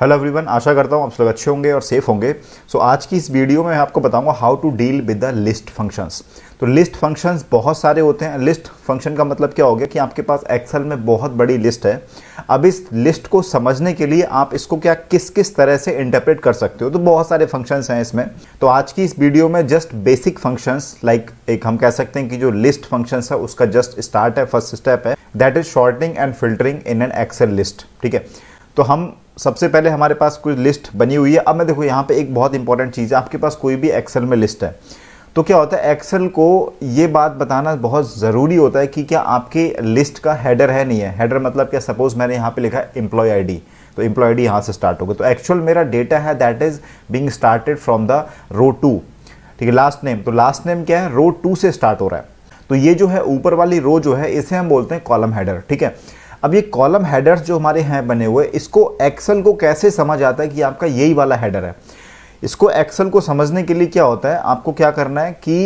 hello everyone आशा करता हूँ आप लोग अच्छे होंगे और सेफ होंगे सो so, आज की इस वीडियो में मैं आपको बताऊंगा how to deal with the list functions तो लिस्ट फंक्शंस बहुत सारे होते हैं लिस्ट फंक्शन का मतलब क्या हो गया कि आपके पास एक्सेल में बहुत बड़ी लिस्ट है अब इस लिस्ट को समझने के लिए आप इसको क्या किस किस तरह से इंटरप्रेट कर सकते हो तो बहुत सारे फंक्शंस हैं इसमें तो आज की इस वीडियो में जस्ट बेसिक फंक्शंस लाइक एक हम कह सकते हैं कि जो लिस्ट फंक्शंस है उसका जस्ट स्टार्ट है फर्स्ट स्टेप है that is sorting and filtering in an Excel list ठीक है तो हम सबसे पहले हमारे पास कोई लिस्ट बनी हुई है अब मैं देखो यहाँ पे एक बहुत इंपॉर्टेंट चीज़ है आपके पास कोई भी एक्सेल में लिस्ट है तो क्या होता है एक्सेल को ये बात बताना बहुत ज़रूरी होता है कि क्या आपके लिस्ट का हेडर है नहीं है हेडर मतलब क्या सपोज़ मैंने यहाँ पे लिखा है एम्प्लॉय आई तो एम्प्लॉय आई यहाँ से स्टार्ट होगा तो एक्चुअल मेरा डेटा है that is being started from the row two ठीक है लास्ट नेम तो लास्ट नेम क्या है रो टू से स्टार्ट हो रहा है तो ये जो है ऊपर वाली रो जो है इसे हम बोलते हैं कॉलम हैडर ठीक है अब ये कॉलम हेडर्स जो हमारे हैं बने हुए इसको एक्सल को कैसे समझ आता है कि आपका यही वाला हेडर है इसको एक्सल को समझने के लिए क्या होता है आपको क्या करना है कि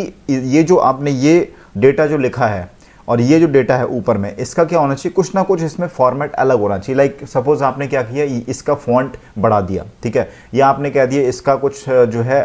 ये जो आपने ये डेटा जो लिखा है और ये जो डेटा है ऊपर में इसका क्या होना चाहिए कुछ ना कुछ इसमें फॉर्मेट अलग होना चाहिए लाइक सपोज आपने क्या किया इसका फॉन्ट बढ़ा दिया ठीक है या आपने कह दिया इसका कुछ जो है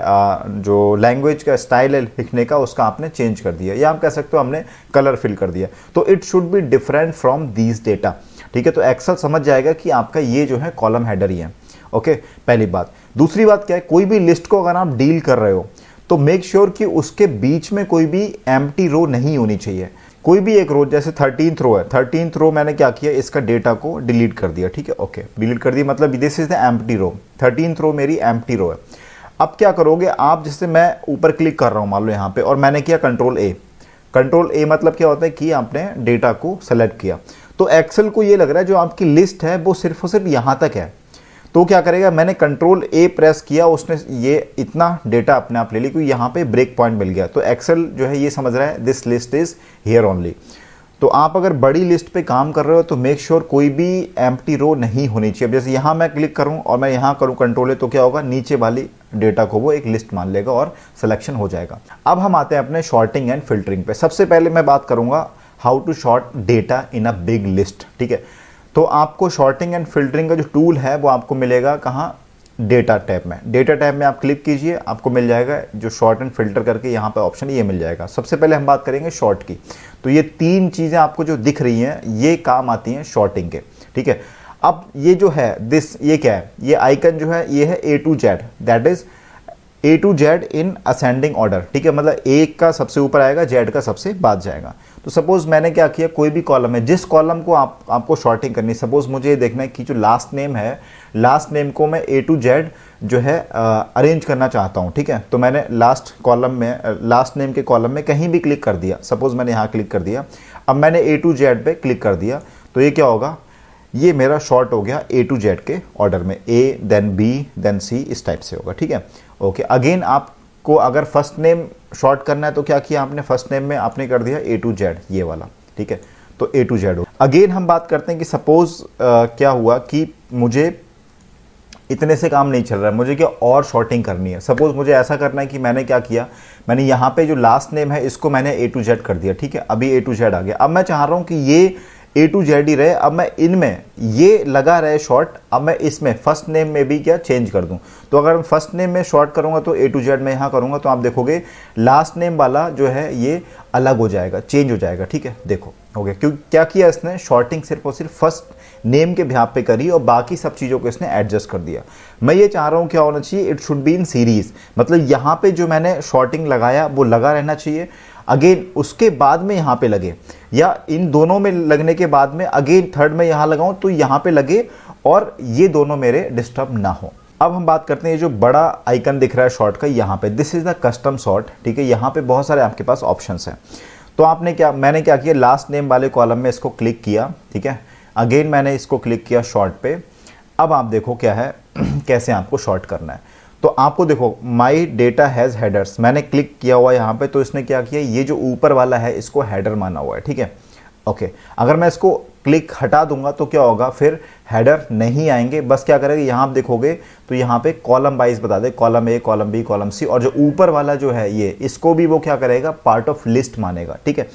जो लैंग्वेज का स्टाइल है लिखने का उसका आपने चेंज कर दिया या आप कह सकते हो हमने कलर फिल कर दिया तो it should be different from these data ठीक है तो एक्सेल समझ जाएगा कि आपका ये जो है कॉलम हैडर ही है ओके पहली बात दूसरी बात क्या है कोई भी लिस्ट को अगर आप डील कर रहे हो तो मेक श्योर sure कि उसके बीच में कोई भी एम रो नहीं होनी चाहिए कोई भी एक रो जैसे थर्टीन रो है थर्टीन रो मैंने क्या किया इसका डेटा को डिलीट कर दिया ठीक है ओके डिलीट कर दिया मतलब this is the M row thirteen row मेरी एम रो है अब क्या करोगे आप जैसे मैं ऊपर क्लिक कर रहा हूँ मान लो यहाँ पे और मैंने किया कंट्रोल ए कंट्रोल ए मतलब क्या होता है कि आपने डेटा को सेलेक्ट किया तो एक्सेल को ये लग रहा है जो आपकी लिस्ट है वो सिर्फ और सिर्फ यहाँ तक है तो क्या करेगा मैंने कंट्रोल ए प्रेस किया उसने ये इतना डेटा अपने आप ले ली क्योंकि यहाँ पे ब्रेक पॉइंट मिल गया तो एक्सेल जो है ये समझ रहा है this list is here only तो आप अगर बड़ी लिस्ट पे काम कर रहे हो तो मेक श्योर sure कोई भी एम रो नहीं होनी चाहिए अब जैसे यहाँ मैं क्लिक करूँ और मैं यहाँ करूँ कंट्रोल है तो क्या होगा नीचे वाली डेटा को वो एक लिस्ट मान लेगा और सिलेक्शन हो जाएगा अब हम आते हैं अपने शॉर्टिंग एंड फिल्टरिंग पे सबसे पहले मैं बात करूँगा how to sort data in a big list ठीक है तो आपको शॉर्टिंग एंड फिल्टरिंग का जो टूल है वो आपको मिलेगा कहाँ डेटा टैब में डेटा टैब में आप क्लिक कीजिए आपको मिल जाएगा जो शॉर्ट एंड फिल्टर करके यहाँ पे ऑप्शन ये मिल जाएगा सबसे पहले हम बात करेंगे शॉर्ट की तो ये तीन चीज़ें आपको जो दिख रही हैं ये काम आती हैं शॉर्टिंग के ठीक है अब ये जो है दिस ये क्या है ये आइकन जो है ये है A to Z that is A to Z in ascending order ठीक है मतलब ए का सबसे ऊपर आएगा जेड का सबसे बाद जाएगा तो सपोज़ मैंने क्या किया कोई भी कॉलम है जिस कॉलम को आप आपको शॉर्टिंग करनी सपोज़ मुझे ये देखना है कि जो लास्ट नेम है लास्ट नेम को मैं ए टू जेड जो है अरेंज करना चाहता हूँ ठीक है तो मैंने लास्ट कॉलम में लास्ट नेम के कॉलम में कहीं भी क्लिक कर दिया सपोज़ मैंने यहाँ क्लिक कर दिया अब मैंने ए टू जेड पर क्लिक कर दिया तो ये क्या होगा ये मेरा शॉर्ट हो गया ए टू जेड के ऑर्डर में A then B then C इस टाइप से होगा ठीक है ओके अगेन आप को अगर फर्स्ट नेम शॉर्ट करना है तो क्या किया आपने फर्स्ट नेम में आपने कर दिया ए टू जेड ये वाला ठीक है तो ए टू जेड हो अगेन हम बात करते हैं कि सपोज uh, क्या हुआ कि मुझे इतने से काम नहीं चल रहा है मुझे क्या और शॉर्टिंग करनी है सपोज़ मुझे ऐसा करना है कि मैंने क्या किया मैंने यहाँ पे जो लास्ट नेम है इसको मैंने ए टू जेड कर दिया ठीक है अभी ए टू जेड आ गया अब मैं चाह रहा हूँ कि ये ए टू जेड ही रहे अब मैं इनमें ये लगा रहे शॉर्ट अब मैं इसमें फर्स्ट नेम में भी क्या चेंज कर दूं तो अगर मैं फर्स्ट नेम में शॉर्ट करूंगा तो ए टू जेड में यहाँ करूंगा तो आप देखोगे लास्ट नेम वाला जो है ये अलग हो जाएगा चेंज हो जाएगा ठीक है देखो हो गया क्योंकि क्या किया इसने शॉर्टिंग सिर्फ और सिर्फ फर्स्ट नेम के भ्याप पे करी और बाकी सब चीज़ों को इसने एडजस्ट कर दिया मैं ये चाह रहा हूँ क्या होना चाहिए it should be in series मतलब यहाँ पे जो मैंने शॉर्टिंग लगाया वो लगा रहना चाहिए अगेन उसके बाद में यहाँ पे लगे या इन दोनों में लगने के बाद में अगेन थर्ड में यहाँ लगाऊँ तो यहाँ पे लगे और ये दोनों मेरे डिस्टर्ब ना हो अब हम बात करते हैं ये जो बड़ा आइकन दिख रहा है शॉर्ट का यहाँ पे this is the custom sort ठीक है यहाँ पे बहुत सारे आपके पास ऑप्शन हैं तो आपने क्या मैंने क्या किया लास्ट नेम वाले कॉलम में इसको क्लिक किया ठीक है अगेन मैंने इसको क्लिक किया शॉर्ट पे अब आप देखो क्या है कैसे आपको शॉर्ट करना है तो आपको देखो माई डेटा हैज़ हेडर्स मैंने क्लिक किया हुआ यहाँ पे तो इसने क्या किया ये जो ऊपर वाला है इसको हेडर माना हुआ है ठीक है ओके अगर मैं इसको क्लिक हटा दूंगा तो क्या होगा फिर हेडर नहीं आएंगे बस क्या करेगा यहाँ आप देखोगे तो यहाँ पे कॉलम वाइज बता दे column A column B column C और जो ऊपर वाला जो है ये इसको भी वो क्या करेगा पार्ट ऑफ लिस्ट मानेगा ठीक है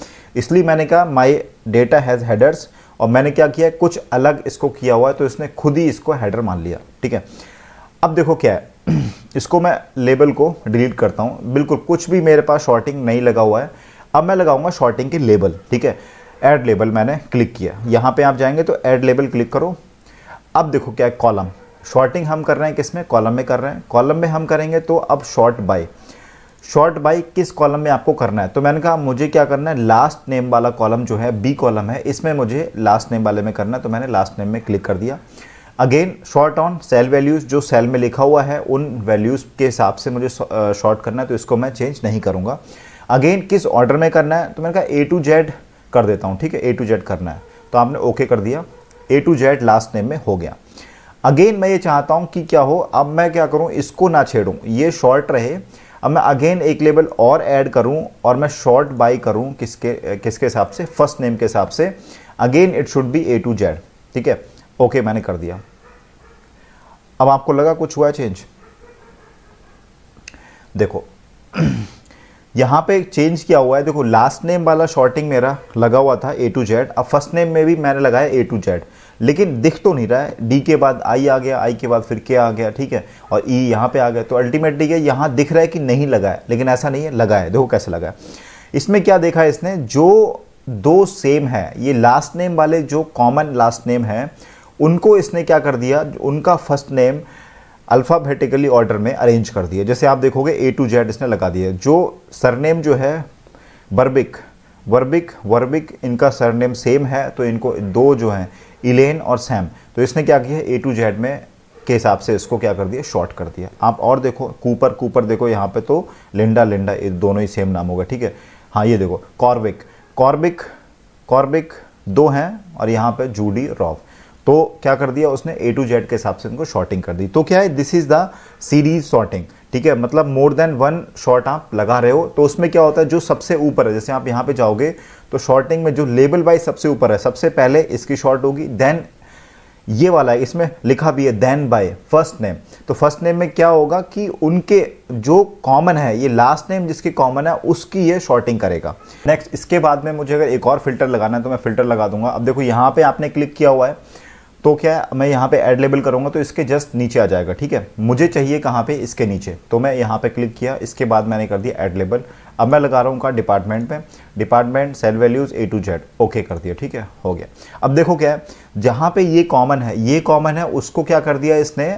इसलिए मैंने कहा माई डेटा हैज़ हेडर्स और मैंने क्या किया कुछ अलग इसको किया हुआ है तो इसने खुद ही इसको हेडर मान लिया ठीक है अब देखो क्या है इसको मैं लेबल को डिलीट करता हूँ बिल्कुल कुछ भी मेरे पास शॉर्टिंग नहीं लगा हुआ है अब मैं लगाऊंगा शॉर्टिंग के लेबल ठीक है एड लेबल मैंने क्लिक किया यहाँ पे आप जाएंगे तो ऐड लेबल क्लिक करो अब देखो क्या है कॉलम शॉर्टिंग हम कर रहे हैं किस में कॉलम में कर रहे हैं कॉलम में हम करेंगे तो अब शॉर्ट बाय शॉर्ट बाय किस कॉलम में आपको करना है तो मैंने कहा मुझे क्या करना है लास्ट नेम वाला कॉलम जो है बी कॉलम है इसमें मुझे लास्ट नेम वाले में करना है तो मैंने लास्ट नेम में क्लिक कर दिया again sort on cell values जो सेल में लिखा हुआ है उन वैल्यूज़ के हिसाब से मुझे शॉर्ट करना है तो इसको मैं चेंज नहीं करूँगा अगेन किस ऑर्डर में करना है तो मैंने कहा ए टू जेड कर देता हूँ ठीक है ए टू जेड करना है तो आपने ओके कर दिया A to Z last name में हो गया अगेन मैं ये चाहता हूँ कि क्या हो अब मैं क्या करूँ इसको ना छेड़ूँ ये शॉर्ट रहे अब मैं अगेन एक लेवल और ऐड करूं और मैं शॉर्ट बाई करूं किसके किसके हिसाब से फर्स्ट नेम के हिसाब से again it should be A to Z ठीक है ओके मैंने कर दिया अब आपको लगा कुछ हुआ चेंज देखो यहां पे चेंज किया हुआ है देखो लास्ट नेम वाला शॉर्टिंग मेरा लगा हुआ था ए टू जेड अब फर्स्ट नेम में भी मैंने लगाया ए टू जेड लेकिन दिख तो नहीं रहा है डी के बाद आई आ गया आई के बाद फिर के आ गया ठीक है और ई e यहां पे आ गया तो अल्टीमेटली ये यहां दिख रहा है कि नहीं लगा है लेकिन ऐसा नहीं है लगा है देखो कैसे लगा है इसमें क्या देखा है इसने जो दो सेम है ये लास्ट नेम वाले जो कॉमन लास्ट नेम है उनको इसने क्या कर दिया उनका फर्स्ट नेम अल्फ़ाबेटिकली ऑर्डर में अरेंज कर दिया जैसे आप देखोगे ए टू जेड इसने लगा दिया जो सरनेम जो है बर्बिक वर्बिक वर्बिक इनका सरनेम सेम है तो इनको दो जो हैं इलेन और सैम तो इसने क्या किया ए टू जेड में के हिसाब से इसको क्या कर दिया शॉर्ट कर दिया आप और देखो कूपर कूपर देखो यहाँ पे तो लिंडा लिंडा दोनों ही सेम नाम होगा ठीक है हाँ ये देखो कॉर्बिक कॉर्बिक कॉर्बिक दो हैं और यहाँ पे जूडी रॉफ तो क्या कर दिया उसने ए टू जेड के हिसाब से उनको शॉर्टिंग कर दी तो क्या है this is the series sorting ठीक है मतलब मोर देन वन शॉर्ट आप लगा रहे हो तो उसमें क्या होता है जो सबसे ऊपर है जैसे आप यहां पे जाओगे तो शॉर्टिंग में जो लेबल वाइज सबसे ऊपर है सबसे पहले इसकी शॉर्ट होगी देन ये वाला है इसमें लिखा भी है देन बाय फर्स्ट नेम तो फर्स्ट नेम में क्या होगा कि उनके जो कॉमन है ये लास्ट नेम जिसके कॉमन है उसकी ये शॉर्टिंग करेगा नेक्स्ट इसके बाद में मुझे अगर एक और फिल्टर लगाना है तो मैं फिल्टर लगा दूंगा अब देखो यहां पे आपने क्लिक किया हुआ है तो क्या मैं यहाँ पे एड लेबल करूँगा तो इसके जस्ट नीचे आ जाएगा ठीक है मुझे चाहिए कहाँ पे इसके नीचे तो मैं यहाँ पे क्लिक किया इसके बाद मैंने कर दिया एड लेबल अब मैं लगा रहा हूँ का डिपार्टमेंट में department cell values A to Z okay कर दिया ठीक है हो गया अब देखो क्या है जहाँ पे ये कॉमन है ये कॉमन है उसको क्या कर दिया इसने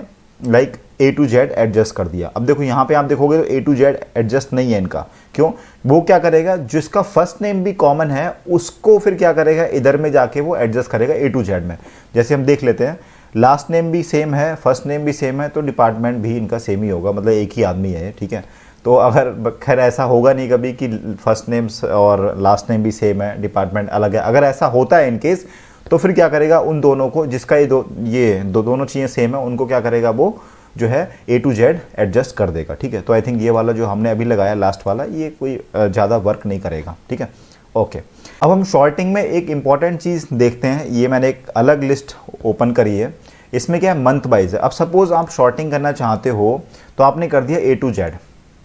like like, A to Z adjust कर दिया अब देखो यहाँ पे आप देखोगे तो ए टू जेड एडजस्ट नहीं है इनका क्यों वो क्या करेगा जिसका फर्स्ट नेम भी कॉमन है उसको फिर क्या करेगा इधर में जाके वो एडजस्ट करेगा ए टू जेड में जैसे हम देख लेते हैं लास्ट नेम भी सेम है फर्स्ट नेम भी सेम है तो डिपार्टमेंट भी इनका सेम ही होगा मतलब एक ही आदमी है ठीक है तो अगर खैर ऐसा होगा नहीं कभी कि फर्स्ट नेम्स और लास्ट नेम भी सेम है डिपार्टमेंट अलग है अगर ऐसा होता है इनकेस तो फिर क्या करेगा उन दोनों को जिसका ये दो ये दो दोनों चीज़ें सेम है उनको क्या करेगा वो जो है ए टू जेड एडजस्ट कर देगा ठीक है तो आई थिंक ये वाला जो हमने अभी लगाया लास्ट वाला ये कोई ज़्यादा वर्क नहीं करेगा ठीक है ओके अब हम शॉर्टिंग में एक इंपॉर्टेंट चीज़ देखते हैं ये मैंने एक अलग लिस्ट ओपन करी है इसमें क्या है मंथ वाइज है अब सपोज़ आप शॉर्टिंग करना चाहते हो तो आपने कर दिया A to Z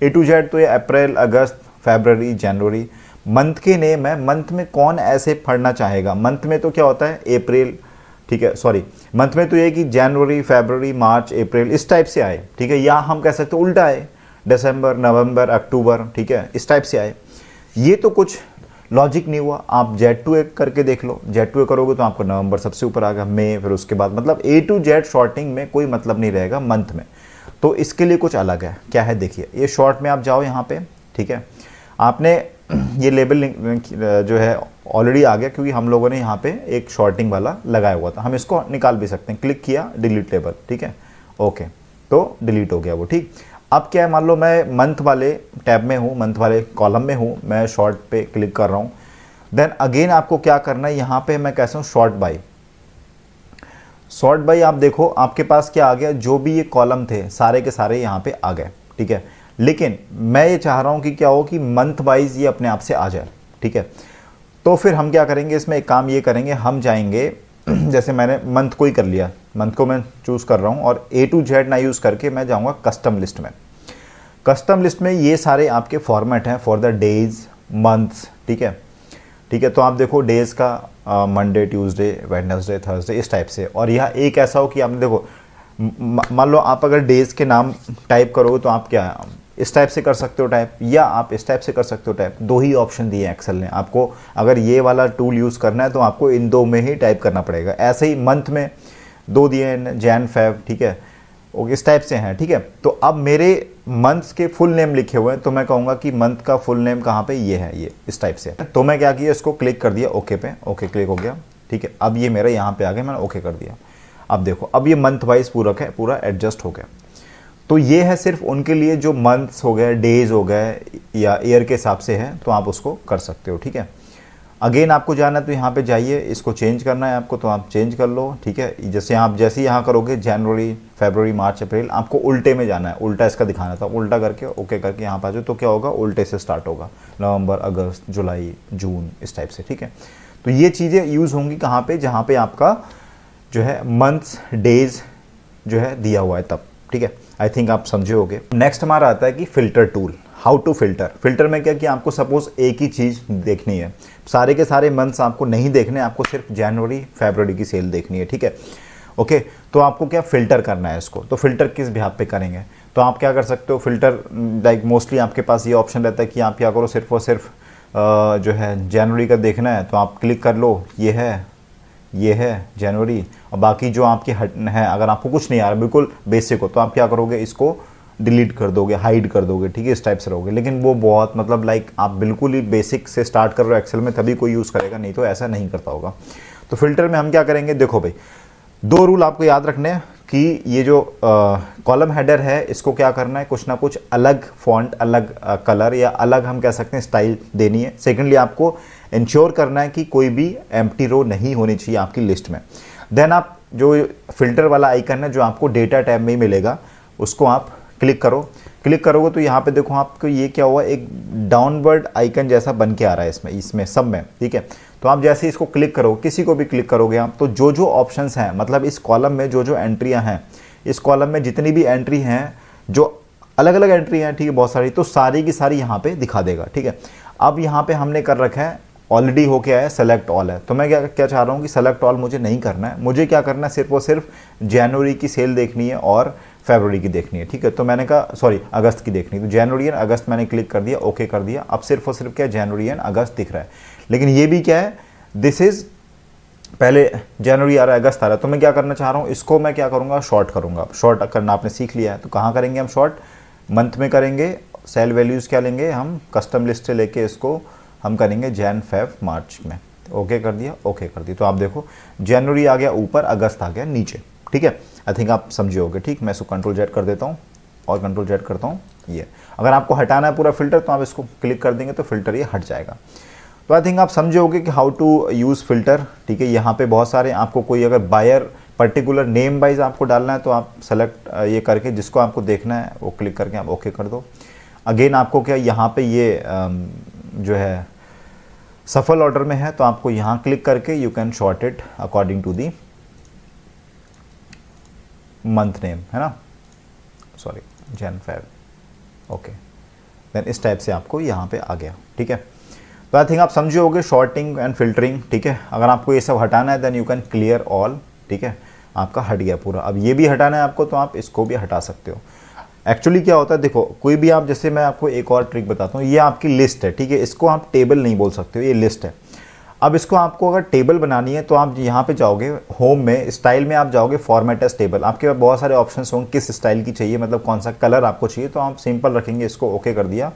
A to Z तो ये April August February January month के नेम है मंथ में कौन ऐसे पढ़ना चाहेगा मंथ में तो क्या होता है अप्रैल ठीक है सॉरी मंथ में तो ये कि जनवरी फेबररी मार्च अप्रैल इस टाइप से आए ठीक है या हम कह सकते उल्टा आए दिसंबर नवंबर अक्टूबर ठीक है इस टाइप से आए ये तो कुछ लॉजिक नहीं हुआ आप जेड टू ए करके देख लो जेड टू ए करोगे तो आपको नवंबर सबसे ऊपर आएगा मई फिर उसके बाद मतलब ए टू जेड शॉर्टिंग में कोई मतलब नहीं रहेगा मंथ में तो इसके लिए कुछ अलग है क्या है देखिए ये शॉर्ट में आप जाओ यहाँ पे ठीक है आपने ये लेबल जो है ऑलरेडी आ गया क्योंकि हम लोगों ने यहाँ पे एक शॉर्टिंग वाला लगाया हुआ था हम इसको निकाल भी सकते हैं क्लिक किया डिलीट लेबल ठीक है ओके तो डिलीट हो गया वो ठीक अब क्या है मान लो मैं मंथ वाले टैब में हूँ मंथ वाले कॉलम में हूँ मैं शॉर्ट पे क्लिक कर रहा हूँ देन अगेन आपको क्या करना है यहाँ पे मैं कह हूँ शॉर्ट बाई शॉर्ट बाई आप देखो आपके पास क्या आ गया जो भी ये कॉलम थे सारे के सारे यहाँ पे आ गए ठीक है लेकिन मैं ये चाह रहा हूँ कि क्या हो कि मंथ वाइज ये अपने आप से आ जाए ठीक है तो फिर हम क्या करेंगे इसमें एक काम ये करेंगे हम जाएंगे जैसे मैंने मंथ को ही कर लिया मंथ को मैं चूज़ कर रहा हूँ और ए टू जेड ना यूज़ करके मैं जाऊँगा कस्टम लिस्ट में कस्टम लिस्ट में ये सारे आपके फॉर्मेट हैं फॉर द डेज मंथ्स ठीक है ठीक है तो आप देखो डेज़ का मंडे ट्यूसडे वेडनेसडे थर्सडे इस टाइप से और यह एक ऐसा हो कि आपने देखो मान लो आप अगर डेज़ के नाम टाइप करोगे तो आप क्या इस टाइप से कर सकते हो टाइप या आप इस टाइप से कर सकते हो टाइप दो ही ऑप्शन दिए एक्सेल ने आपको अगर ये वाला टूल यूज़ करना है तो आपको इन दो में ही टाइप करना पड़ेगा ऐसे ही मंथ में दो दिए हैं जैन फैब ठीक है ओके इस टाइप से हैं ठीक है तो अब मेरे मंथ्स के फुल नेम लिखे हुए हैं तो मैं कहूँगा कि मंथ का फुल नेम कहाँ पे ये है ये इस टाइप से तो मैं क्या किया इसको क्लिक कर दिया ओके पे ओके क्लिक हो गया ठीक है अब ये मेरा यहाँ पे आ गया मैंने ओके कर दिया अब देखो अब ये मंथ वाइज पूरा है पूरा एडजस्ट हो गया तो ये है सिर्फ उनके लिए जो मंथ्स हो गए डेज हो गए या ईयर के हिसाब से है तो आप उसको कर सकते हो ठीक है अगेन आपको जाना है तो यहाँ पे जाइए इसको चेंज करना है आपको तो आप चेंज कर लो ठीक है जैसे आप जैसे यहाँ करोगे जनवरी फेबररी मार्च अप्रैल आपको उल्टे में जाना है उल्टा इसका दिखाना था उल्टा करके ओके करके यहाँ पर आ जाओ तो क्या होगा उल्टे से स्टार्ट होगा नवंबर अगस्त जुलाई जून इस टाइप से ठीक है तो ये चीज़ें यूज़ होंगी कहाँ पर जहाँ पर आपका जो है मंथ्स डेज जो है दिया हुआ है तब ठीक है आई थिंक आप समझे होगे नेक्स्ट हमारा आता है कि filter tool how to filter filter में क्या कि आपको सपोज एक ही चीज़ देखनी है सारे के सारे मंथ्स आपको नहीं देखने आपको सिर्फ जनवरी फेबररी की सेल देखनी है ठीक है ओके okay, तो आपको क्या फ़िल्टर करना है इसको तो फ़िल्टर किस बिहाब पे करेंगे तो आप क्या कर सकते हो फ़िल्टर लाइक मोस्टली आपके पास ये ऑप्शन रहता है कि आप क्या करो सिर्फ और सिर्फ जो है जनवरी का देखना है तो आप क्लिक कर लो ये है ये है जनवरी और बाकी जो आपके हट है अगर आपको कुछ नहीं आ रहा बिल्कुल बेसिक हो तो आप क्या करोगे इसको डिलीट कर दोगे हाइड कर दोगे ठीक है इस टाइप से रहोगे लेकिन वो बहुत मतलब लाइक आप बिल्कुल ही बेसिक से स्टार्ट कर रहे हो एक्सेल में तभी कोई यूज़ करेगा नहीं तो ऐसा नहीं करता होगा तो फिल्टर में हम क्या करेंगे देखो भाई दो रूल आपको याद रखने हैं कि ये जो कॉलम हेडर है इसको क्या करना है कुछ ना कुछ अलग फॉन्ट अलग कलर या अलग हम कह सकते हैं स्टाइल देनी है सेकेंडली आपको इंश्योर करना है कि कोई भी एम रो नहीं होनी चाहिए आपकी लिस्ट में देन आप जो फिल्टर वाला आइकन है जो आपको डेटा टैब में ही मिलेगा उसको आप क्लिक करो क्लिक करोगे तो यहाँ पे देखो आपको ये क्या हुआ एक डाउनवर्ड आइकन जैसा बन के आ रहा है इसमें इसमें सब में ठीक है तो आप जैसे इसको क्लिक करो किसी को भी क्लिक करोगे आप तो जो जो ऑप्शंस हैं मतलब इस कॉलम में जो जो एंट्रियाँ हैं इस कॉलम में जितनी भी एंट्री हैं जो अलग अलग एंट्री हैं ठीक है बहुत सारी तो सारी की सारी यहाँ पर दिखा देगा ठीक है अब यहाँ पर हमने कर रखा है ऑलरेडी होके आया सेलेक्ट ऑल है तो मैं क्या क्या चाह रहा हूँ कि सेलेक्ट ऑल मुझे नहीं करना है मुझे क्या करना है सिर्फ और सिर्फ जनवरी की सेल देखनी है और फेबररी की देखनी है ठीक है तो मैंने कहा सॉरी अगस्त की देखनी है तो जनवरी एंड अगस्त मैंने क्लिक कर दिया ओके कर दिया अब सिर्फ और सिर्फ क्या जनवरी एंड अगस्त दिख रहा है लेकिन ये भी क्या है दिस इज़ पहले जनवरी आ रहा है अगस्त आ रहा है तो मैं क्या करना चाह रहा हूँ इसको मैं क्या करूँगा शॉर्ट करूँगा शॉर्ट करना आपने सीख लिया है तो कहाँ करेंगे हम शॉर्ट मंथ में करेंगे सेल वैल्यूज़ क्या लेंगे हम कस्टम लिस्ट से लेके इसको हम करेंगे जैन फेब मार्च में ओके कर दिया ओके कर दिया तो आप देखो जनवरी आ गया ऊपर अगस्त आ गया नीचे ठीक है आई थिंक आप समझे होगे ठीक मैं इसको कंट्रोल जेड कर देता हूँ और कंट्रोल जेड करता हूँ ये अगर आपको हटाना है पूरा फिल्टर तो आप इसको क्लिक कर देंगे तो फिल्टर ये हट जाएगा तो आई थिंक आप समझे होगे कि हाउ टू यूज़ फिल्टर ठीक है यहाँ पे बहुत सारे आपको कोई अगर बायर पर्टिकुलर नेम वाइज आपको डालना है तो आप सेलेक्ट ये करके जिसको आपको देखना है वो क्लिक करके आप ओके कर दो अगेन आपको क्या यहाँ पे ये जो है सफल ऑर्डर में है तो आपको यहाँ क्लिक करके you can sort it according to the month name है ना sorry Jan Feb okay then इस टाइप से आपको यहाँ पे आ गया ठीक है तो आई थिंक आप समझे होगे शॉर्टिंग एंड फिल्टरिंग ठीक है अगर आपको ये सब हटाना है then you can clear all ठीक है आपका हट गया पूरा अब ये भी हटाना है आपको तो आप इसको भी हटा सकते हो एक्चुअली क्या होता है देखो कोई भी आप जैसे मैं आपको एक और ट्रिक बताता हूँ ये आपकी लिस्ट है ठीक है इसको आप टेबल नहीं बोल सकते हो ये लिस्ट है अब इसको आपको अगर टेबल बनानी है तो आप यहाँ पे जाओगे होम में स्टाइल में आप जाओगे फॉर्मेट एस टेबल आपके पास बहुत सारे ऑप्शन होंगे किस स्टाइल की चाहिए मतलब कौन सा कलर आपको चाहिए तो आप सिंपल रखेंगे इसको ओके कर दिया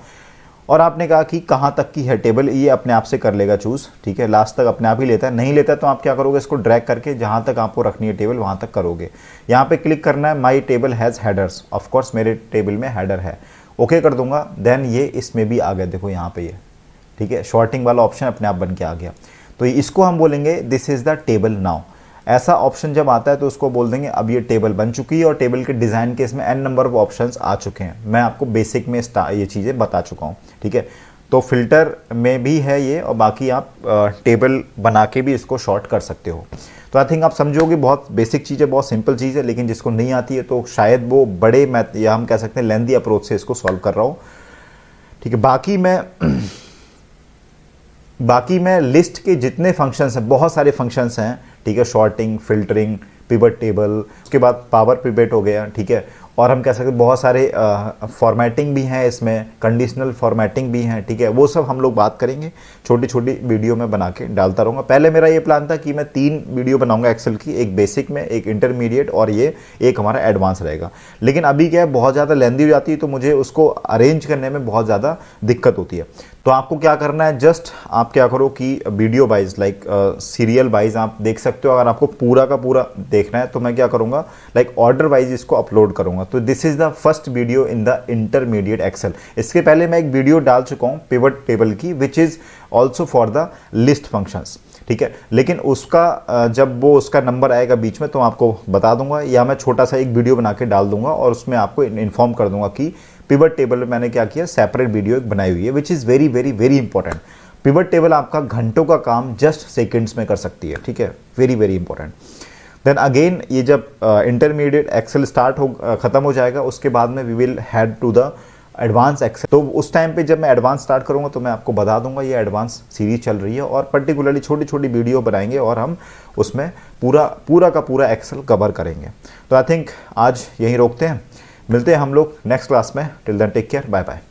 और आपने कहा कि कहाँ तक की है टेबल ये अपने आप से कर लेगा चूज़ ठीक है लास्ट तक अपने आप ही लेता है नहीं लेता तो आप क्या करोगे इसको ड्रैग करके जहाँ तक आपको रखनी है टेबल वहाँ तक करोगे यहाँ पे क्लिक करना है my table has headers of course मेरे टेबल में हैडर है ओके कर दूंगा देन ये इसमें भी आ गया देखो यहाँ पर ये ठीक है शॉर्टिंग वाला ऑप्शन अपने आप बन के आ गया तो इसको हम बोलेंगे this is the table now ऐसा ऑप्शन जब आता है तो उसको बोल देंगे अब ये टेबल बन चुकी है और टेबल के डिज़ाइन के इसमें एन नंबर ऑफ ऑप्शंस आ चुके हैं मैं आपको बेसिक में ये चीज़ें बता चुका हूँ ठीक है तो फिल्टर में भी है ये और बाकी आप टेबल बना के भी इसको शॉर्ट कर सकते हो तो आई थिंक आप समझोगे बहुत बेसिक चीज़ है बहुत सिंपल चीज़ है लेकिन जिसको नहीं आती है तो शायद वो बड़े मैथ या हम कह सकते हैं लेंदी अप्रोच से इसको सॉल्व कर रहा हूँ ठीक है बाकी मैं बाकी मैं लिस्ट के जितने फंक्शंस हैं बहुत सारे फंक्शंस हैं ठीक है शॉर्टिंग फिल्टरिंग पिबट टेबल उसके बाद पावर पिबेट हो गया ठीक है और हम कह सकते हैं बहुत सारे फॉर्मेटिंग भी हैं इसमें कंडीशनल फॉर्मेटिंग भी हैं ठीक है वो सब हम लोग बात करेंगे छोटी छोटी वीडियो में बना के डालता रहूँगा पहले मेरा ये प्लान था कि मैं तीन वीडियो बनाऊँगा एक्सेल की एक बेसिक में एक इंटरमीडिएट और ये एक हमारा एडवांस रहेगा लेकिन अभी क्या है बहुत ज़्यादा लेंदी हो जाती है तो मुझे उसको अरेंज करने में बहुत ज़्यादा दिक्कत होती है तो आपको क्या करना है जस्ट आप क्या करो कि video wise like serial wise आप देख सकते हो अगर आपको पूरा का पूरा देखना है तो मैं क्या करूँगा लाइक ऑर्डर वाइज इसको अपलोड करूँगा तो this is the first video in the intermediate Excel इसके पहले मैं एक वीडियो डाल चुका हूँ पिवट टेबल की which is also for the list functions ठीक है लेकिन उसका जब वो उसका नंबर आएगा बीच में तो आपको बता दूंगा या मैं छोटा सा एक वीडियो बना के डाल दूंगा और उसमें आपको इन्फॉर्म कर दूंगा कि पिवट टेबल में मैंने क्या किया सेपरेट वीडियो एक बनाई हुई है which is very very very important pivot table आपका घंटों का काम जस्ट सेकेंड्स में कर सकती है ठीक है very very important then again ये जब इंटरमीडिएट एक्सेल स्टार्ट हो uh, ख़त्म हो जाएगा उसके बाद में we will had to the advance Excel तो उस टाइम पे जब मैं एडवांस स्टार्ट करूँगा तो मैं आपको बता दूंगा ये एडवांस सीरीज चल रही है और पर्टिकुलरली छोटी छोटी वीडियो बनाएंगे और हम उसमें पूरा पूरा का पूरा एक्सेल कवर करेंगे तो आई थिंक आज यहीं रोकते हैं मिलते हैं हम लोग नेक्स्ट क्लास में till then take care bye bye